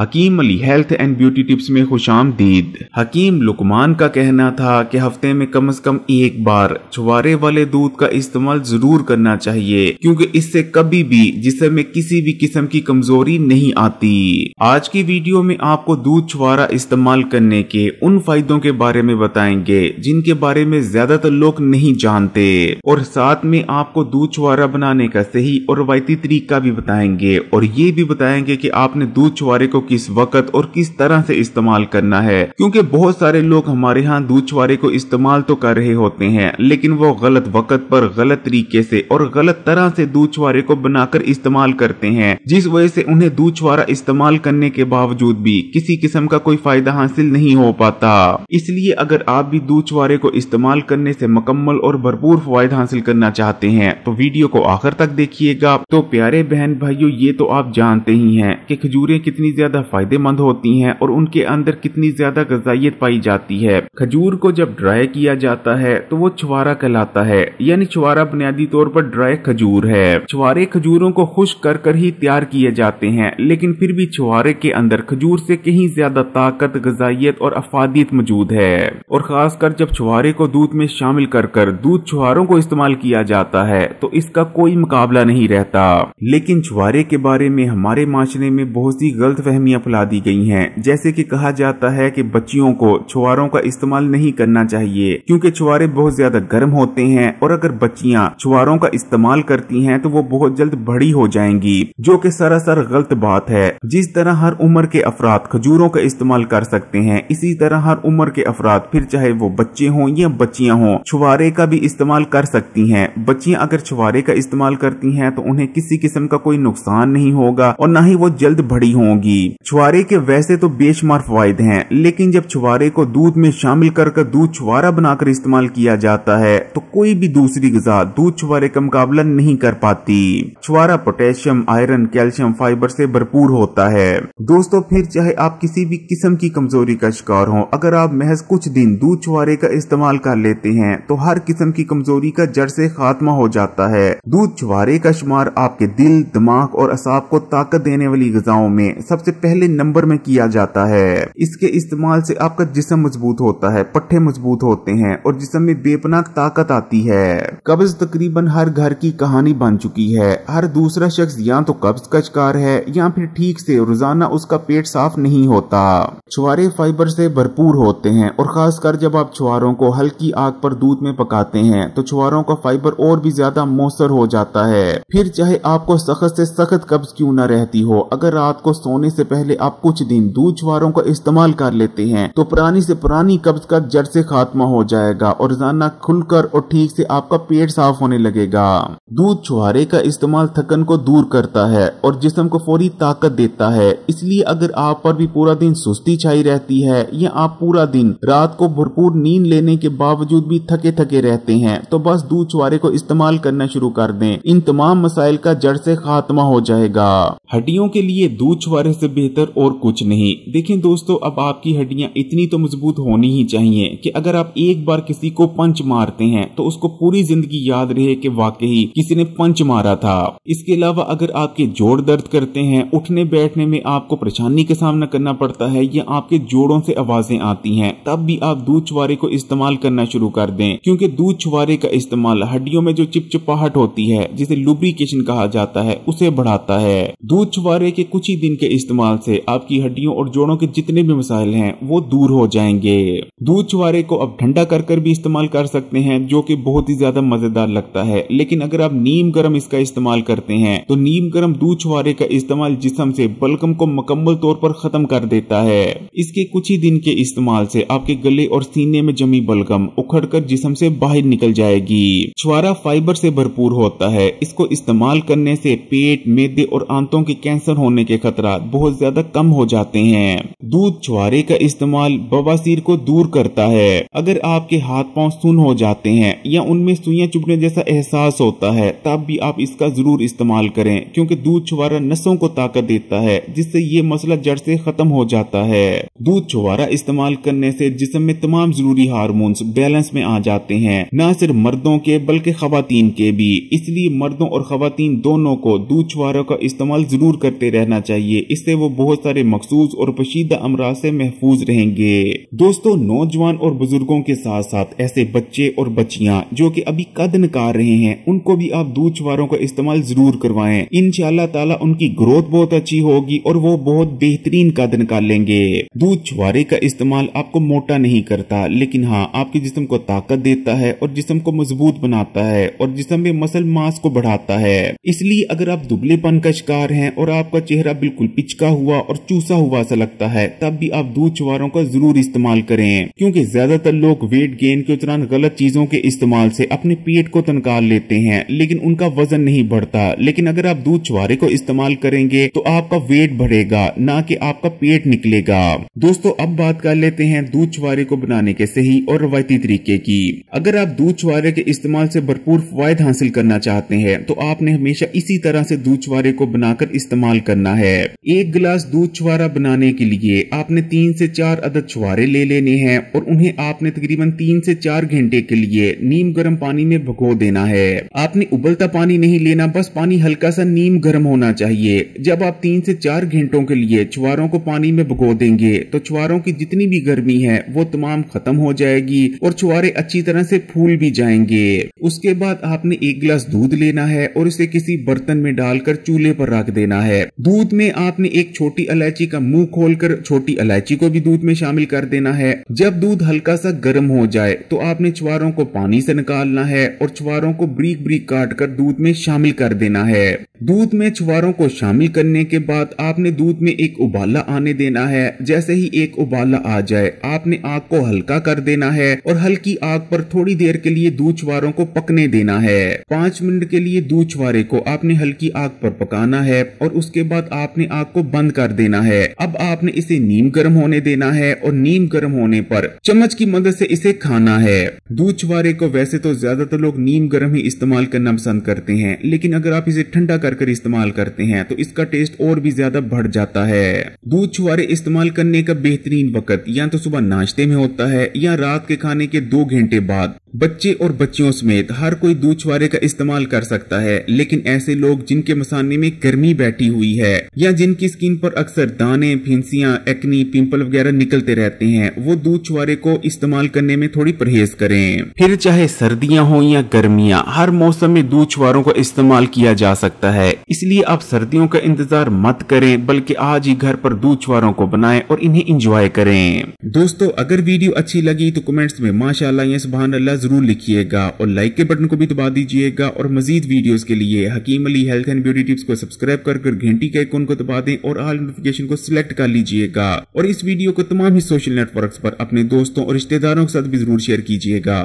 Hakim Ali health and beauty tips में खुश आमदीद हकीम लुकमान का कहना था कि हफ्ते में कम से कम एक बार छुवारे वाले दूध का इस्तेमाल जरूर करना चाहिए क्योंकि इससे कभी भी जिसे में किसी भी किस्म की कमजोरी नहीं आती आज की वीडियो में आपको दूध छुवारा इस्तेमाल करने के उन फायदों के बारे में बताएंगे जिनके बारे में ज्यादातर लोग नहीं जानते और साथ में आपको दूध छुवारा बनाने का सही और रवायती तरीका भी बताएंगे और ये भी बताएंगे की आपने दूध छुआरे को किस वक्त और किस तरह से इस्तेमाल करना है क्योंकि बहुत सारे लोग हमारे यहाँ दूधछुआरे को इस्तेमाल तो कर रहे होते हैं लेकिन वो गलत वक्त पर गलत तरीके से और गलत तरह से दूधछुआरे को बनाकर इस्तेमाल करते हैं जिस वजह से उन्हें दूधछुआरा इस्तेमाल करने के बावजूद भी किसी किस्म का कोई फायदा हासिल नहीं हो पाता इसलिए अगर आप भी दूधछुआरे को इस्तेमाल करने से मकम्मल और भरपूर फायदा हासिल करना चाहते हैं तो वीडियो को आखिर तक देखिएगा तो प्यारे बहन भाइयों ये तो आप जानते ही हैं कि खजूरें कितनी ज्यादा ज़्यादा फायदेमंद होती हैं और उनके अंदर कितनी ज़्यादा गजाइत पाई जाती है खजूर को जब ड्राई किया जाता है तो वो छुआरा कहलाता है यानी छुआरा बुनियादी तौर पर ड्राई खजूर है छुआरे खजूरों को खुश कर कर ही तैयार किए जाते हैं लेकिन फिर भी छुआरे के अंदर खजूर से कहीं ज्यादा ताकत गजाइत और अफादियत मौजूद है और खासकर जब छुआरे को दूध में शामिल कर कर दूध छुआरों को इस्तेमाल किया जाता है तो इसका कोई मुकाबला नहीं रहता लेकिन छुआरे के बारे में हमारे माशरे में बहुत ही गलत गलतफहमियां फैला दी गई हैं जैसे कि कहा जाता है कि बच्चियों को छुआरों का इस्तेमाल नहीं करना चाहिए क्योंकि छुआरे बहुत ज्यादा गर्म होते हैं और अगर बच्चियां छुआरों का इस्तेमाल करती हैं तो वो बहुत जल्द बड़ी हो जाएंगी जो कि सरासर गलत बात है जिस तरह हर उम्र के अफराद खजूरों का इस्तेमाल कर सकते हैं इसी तरह हर उम्र के अफराद फिर चाहे वो बच्चे हों या बच्चियाँ हों छुआरे का भी इस्तेमाल कर सकती है बच्चियाँ अगर छुआरे का इस्तेमाल करती हैं तो उन्हें किसी किस्म का कोई नुकसान नहीं होगा और न ही वो जल्द बड़ी होंगी छुआरे के वैसे तो बेशुमार फायदे हैं लेकिन जब छुआरे को दूध में शामिल कर कर दूध छुआरा बनाकर इस्तेमाल किया जाता है तो कोई भी दूसरी गजा दूध छुआरे का मुकाबला नहीं कर पाती छुआरा पोटेशियम आयरन कैल्शियम फाइबर से भरपूर होता है दोस्तों फिर चाहे आप किसी भी किस्म की कमजोरी का शिकार हो अगर आप महज कुछ दिन दूध छुआरे का इस्तेमाल कर लेते हैं तो हर किस्म की कमजोरी का जड़ से खात्मा हो जाता है दूध छुआरे का शुमार आपके दिल दिमाग और असाब को ताकत देने वाली गजाओं में सबसे पहले नंबर में किया जाता है इसके इस्तेमाल से आपका जिसम मजबूत होता है पट्टे मजबूत होते हैं और जिसम में बेपनाह ताकत आती है कब्ज तकरीबन हर घर की कहानी बन चुकी है हर दूसरा शख्स या तो कब्ज का शिकार है या फिर ठीक से रोजाना उसका पेट साफ नहीं होता छुआरे फाइबर से भरपूर होते हैं और खासकर जब आप छुआरों को हल्की आग पर दूध में पकाते हैं तो छुआरों का फाइबर और भी ज्यादा मौसर हो जाता है फिर चाहे आपको सख्त से सख्त कब्ज क्यों न रहती हो अगर रात को सोने से पहले आप कुछ दिन दूध छुआरों का इस्तेमाल कर लेते हैं तो पुरानी से पुरानी कब्ज का जड़ से खात्मा हो जाएगा और रोजाना खुलकर और ठीक से आपका पेट साफ होने लगेगा दूध छुहारे का इस्तेमाल थकन को दूर करता है और जिसम को फौरी ताकत देता है इसलिए अगर आप पर भी पूरा दिन सुस्ती छाई रहती है या आप पूरा दिन रात को भरपूर नींद लेने के बावजूद भी थके थके रहते हैं तो बस दूध छुआरे को इस्तेमाल करना शुरू कर दें इन तमाम मसाइल का जड़ से खात्मा हो जाएगा हड्डियों के लिए दूध छुआरे से बेहतर और कुछ नहीं देखें दोस्तों अब आपकी हड्डियां इतनी तो मजबूत होनी ही चाहिए कि अगर आप एक बार किसी को पंच मारते हैं तो उसको पूरी जिंदगी याद रहे कि वाकई किसी ने पंच मारा था इसके अलावा अगर आपके जोड़ दर्द करते हैं उठने बैठने में आपको परेशानी का सामना करना पड़ता है या आपके जोड़ों से आवाजें आती हैं तब भी आप दूध छुआरे को इस्तेमाल करना शुरू कर दें क्योंकि दूध छुआरे का इस्तेमाल हड्डियों में जो चिपचिपाहट होती है जिसे लुब्रिकेशन कहा जाता है उसे बढ़ाता है दूध छुआरे के कुछ ही दिन के इस्तेमाल इस्तेमाल से आपकी हड्डियों और जोड़ों के जितने भी मसाइल हैं वो दूर हो जाएंगे दूध छुआरे को आप ठंडा कर कर भी इस्तेमाल कर सकते हैं जो कि बहुत ही ज्यादा मजेदार लगता है लेकिन अगर आप नीम गर्म इसका इस्तेमाल करते हैं तो नीम गर्म दूध छुआरे का इस्तेमाल जिसम से बलगम को मुकम्मल तौर पर खत्म कर देता है इसके कुछ ही दिन के इस्तेमाल से आपके गले और सीने में जमी बलगम उखड़ कर जिसम से बाहर निकल जाएगी छुआरा फाइबर से भरपूर होता है इसको इस्तेमाल करने से पेट मेदे और आंतों के कैंसर होने के खतरा बहुत बहुत ज्यादा कम हो जाते हैं दूध छुआरे का इस्तेमाल बवासीर को दूर करता है अगर आपके हाथ पांव सुन हो जाते हैं या उनमें सुइया चुभने जैसा एहसास होता है तब भी आप इसका जरूर इस्तेमाल करें क्योंकि दूध छुआरा नसों को ताकत देता है जिससे ये मसला जड़ से खत्म हो जाता है दूध छुआरा इस्तेमाल करने से जिसम में तमाम जरूरी हारमोन बैलेंस में आ जाते हैं न सिर्फ मर्दों के बल्कि खातन के भी इसलिए मर्दों और खातन दोनों को दूध छुआरों का इस्तेमाल जरूर करते रहना चाहिए इससे वो बहुत सारे मखसूस और पशीदा अमराज से महफूज रहेंगे दोस्तों नौजवान और बुजुर्गों के साथ साथ ऐसे बच्चे और बच्चियाँ जो की अभी कद नकार रहे हैं उनको भी आप दूध छुआरों का इस्तेमाल जरूर करवाएं इन ताला उनकी ग्रोथ बहुत अच्छी होगी और वो बहुत बेहतरीन कद लेंगे दूध छुआरे का इस्तेमाल आपको मोटा नहीं करता लेकिन हाँ आपके जिसम को ताकत देता है और जिसम को मजबूत बनाता है और जिसम में मसल मास को बढ़ाता है इसलिए अगर आप दुबलेपन का शिकार हैं और आपका चेहरा बिल्कुल पिचका हुआ और चूसा हुआ सा लगता है तब भी आप दूध छुआरों का जरूर इस्तेमाल करें क्योंकि ज्यादातर लोग वेट गेन के दौरान गलत चीजों के इस्तेमाल से अपने पेट को तनकाल लेते हैं लेकिन उनका वजन नहीं बढ़ता लेकिन अगर आप दूध चुवारे को इस्तेमाल करेंगे तो आपका वेट बढ़ेगा न की आपका पेट निकलेगा दोस्तों अब बात कर लेते हैं दूध चुवारे को बनाने के सही और रवायती तरीके की अगर आप दूध छुआरे के इस्तेमाल ऐसी भरपूर फायद हासिल करना चाहते हैं तो आपने हमेशा इसी तरह ऐसी दूध चुवारे को बनाकर इस्तेमाल करना है एक गिलास दूध छुआरा बनाने के लिए आपने तीन से चार अदद छुआरे ले लेने हैं और उन्हें आपने तकरीबन तीन से चार घंटे के लिए नीम गर्म पानी में भगो देना है आपने उबलता पानी नहीं लेना बस पानी हल्का सा नीम गर्म होना चाहिए जब आप तीन से चार घंटों के लिए छुआरों को पानी में भगो देंगे तो छुआरों की जितनी भी गर्मी है वो तमाम खत्म हो जाएगी और छुआरे अच्छी तरह से फूल भी जाएंगे उसके बाद आपने एक गिलास दूध लेना है और इसे किसी बर्तन में डालकर चूल्हे पर रख देना है दूध में आपने एक छोटी इलायची का मुंह खोलकर छोटी इलायची को भी दूध में शामिल कर देना है जब दूध हल्का सा गर्म हो जाए तो आपने छुआरों को पानी से निकालना है और छुआरों को ब्रीक ब्रीक काट कर दूध में शामिल कर देना है दूध में छुआरों को शामिल करने के बाद आपने दूध में एक उबाला आने देना है जैसे ही एक उबाला आ जाए आपने आग को हल्का कर देना है और हल्की आग पर थोड़ी देर के लिए दूध छुआरों को पकने देना है पाँच मिनट के लिए दूध छुआरे को आपने हल्की आग पर पकाना है और उसके बाद आपने आग को बंद कर देना है अब आपने इसे नीम गर्म होने देना है और नीम गर्म होने पर चम्मच की मदद से इसे खाना है दूध छुआरे को वैसे तो ज्यादातर लोग नीम गर्म ही इस्तेमाल करना पसंद करते हैं लेकिन अगर आप इसे ठंडा कर कर कर इस्तेमाल करते हैं तो इसका टेस्ट और भी ज्यादा बढ़ जाता है दूध छुआरे इस्तेमाल करने का बेहतरीन वक्त या तो सुबह नाश्ते में होता है या रात के खाने के दो घंटे बाद बच्चे और बच्चियों समेत हर कोई छुआरे का इस्तेमाल कर सकता है लेकिन ऐसे लोग जिनके मसाने में गर्मी बैठी हुई है या जिनकी स्किन पर अक्सर दाने फिंसिया एक्नी पिंपल वगैरह निकलते रहते हैं वो छुआरे को इस्तेमाल करने में थोड़ी परहेज करें फिर चाहे सर्दियां हो या गर्मियाँ हर मौसम में दूछवारों का इस्तेमाल किया जा सकता है इसलिए आप सर्दियों का इंतजार मत करें बल्कि आज ही घर पर छुआरों को बनाए और इन्हें इंजॉय करें दोस्तों अगर वीडियो अच्छी लगी तो कमेंट्स में माशाला सुबह अल्लाह ज़रूर लिखिएगा और लाइक के बटन को भी दबा दीजिएगा और मजीद वीडियोज़ के लिए Hakeem Ali health and beauty tips को सब्सक्राइब कर घंटी के आइकोन को दबा दें और आल नोटिफिकेशन को सिलेक्ट कर लीजिएगा और इस वीडियो को तमाम ही सोशल नेटवर्क पर अपने दोस्तों और रिश्तेदारों के साथ भी जरूर शेयर कीजिएगा